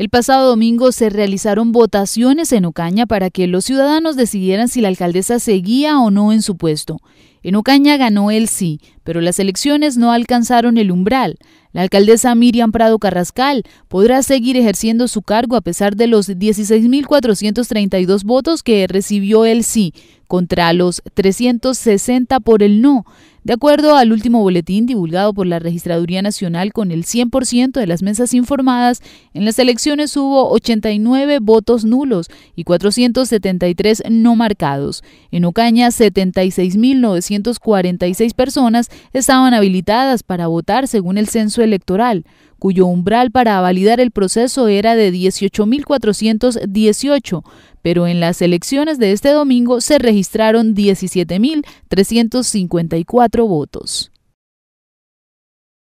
El pasado domingo se realizaron votaciones en Ocaña para que los ciudadanos decidieran si la alcaldesa seguía o no en su puesto. En Ocaña ganó el sí, pero las elecciones no alcanzaron el umbral. La alcaldesa Miriam Prado Carrascal podrá seguir ejerciendo su cargo a pesar de los 16.432 votos que recibió el sí, contra los 360 por el no. De acuerdo al último boletín divulgado por la Registraduría Nacional, con el 100% de las mesas informadas, en las elecciones hubo 89 votos nulos y 473 no marcados. En Ocaña, 76.946 personas estaban habilitadas para votar según el censo electoral, cuyo umbral para validar el proceso era de 18.418 pero en las elecciones de este domingo se registraron 17.354 votos.